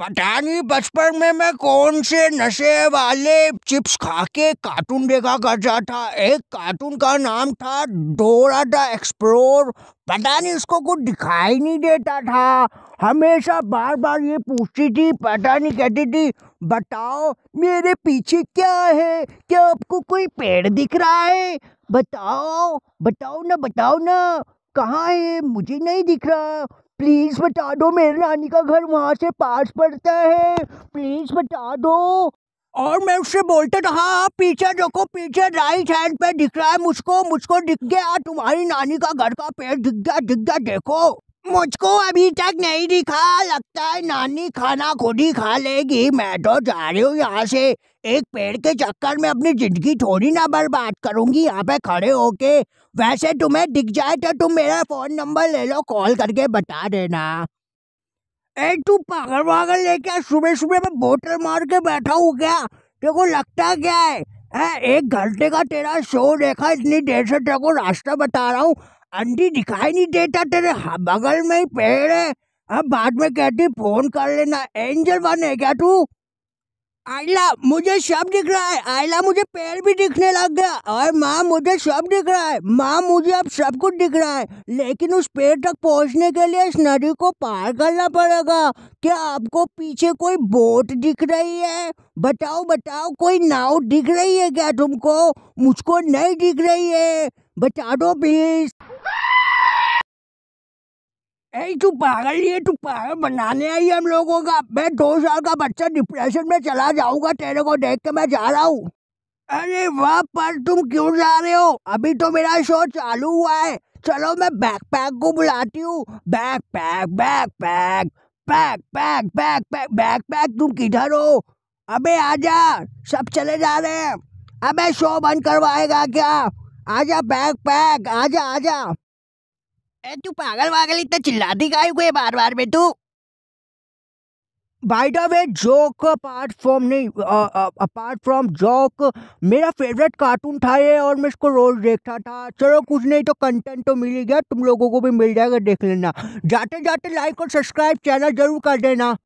पता नहीं बचपन में मैं कौन से नशे वाले चिप्स खा के कार्टून देखा करता था एक कार्टून का नाम था डोरा द एक्सप्लोर पता नहीं उसको कुछ दिखाई नहीं देता था हमेशा बार बार ये पूछती थी पता नहीं कहती थी बताओ मेरे पीछे क्या है क्या आपको कोई पेड़ दिख रहा है बताओ बताओ ना बताओ ना कहाँ है मुझे नहीं दिख रहा प्लीज़ बता दो मेरे नानी का घर वहाँ से पास पड़ता है प्लीज़ बता दो और मैं उससे बोलता था हाँ पीछे देखो पीछे राइट हैंड पे दिख रहा है मुझको मुझको दिख गया तुम्हारी नानी का घर का पेड़ दिख गया दिख गया देखो मुझको अभी तक नहीं दिखा लगता है नानी खाना खुद ही खा लेगी मैं तो जा रही हूँ यहाँ से एक पेड़ के चक्कर में अपनी जिंदगी थोड़ी ना बर्बाद करूंगी यहाँ पे खड़े होके वैसे तुम्हें दिख जाए तो तुम मेरा फोन नंबर ले लो कॉल करके बता देना ए तू पागल वागल लेके सुबह सुबह मैं बोतल मार के बैठा हूँ क्या देखो लगता क्या है ए, एक घंटे का तेरा शो देखा इतनी देर से तेरे को रास्ता बता रहा हूँ आंटी दिखाई नहीं देता तेरे बगल में ही पेड़ है अब बाद में कहती फोन कर लेना एंजल बने क्या तू आइला मुझे सब दिख रहा है आइला मुझे पेड़ भी दिखने लग गया और माँ मुझे सब दिख रहा है माँ मुझे अब सब कुछ दिख रहा है लेकिन उस पेड़ तक पहुँचने के लिए इस नदी को पार करना पड़ेगा क्या आपको पीछे कोई बोट दिख रही है बताओ बताओ कोई नाव दिख रही है क्या तुमको मुझको नहीं दिख रही है बता दो प्लीज़ तू पागल ये तू पागल बनाने आई हम लोगों का मैं दो साल का बच्चा डिप्रेशन में चला जाऊंगा तेरे को देख के मैं जा रहा हूँ अरे वाह पर तुम क्यों जा रहे हो अभी तो मेरा शो चालू हुआ है चलो मैं बैक पैक को बुलाती हूँ backpack backpack backpack pack backpack तुम किधर हो अबे आजा सब चले जा रहे हैं अबे शो बंद करवाएगा क्या आजा बैक पैक आजा आजा तू पागल वागल इतना चिल्लाती गाय को बार बार में तू by the way joke apart from नहीं अपार्ट फ्रॉम जोक मेरा फेवरेट कार्टून था ये और मैं इसको रोज़ देखता था चलो कुछ नहीं तो कंटेंट तो मिल ही गया तुम लोगों को भी मिल जाएगा देख लेना जाते जाते लाइक और सब्सक्राइब चैनल जरूर कर देना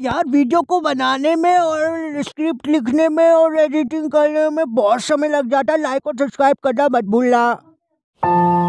यार वीडियो को बनाने में और स्क्रिप्ट लिखने में और एडिटिंग करने में बहुत समय लग जाता है लाइक और सब्सक्राइब करना मत भूलना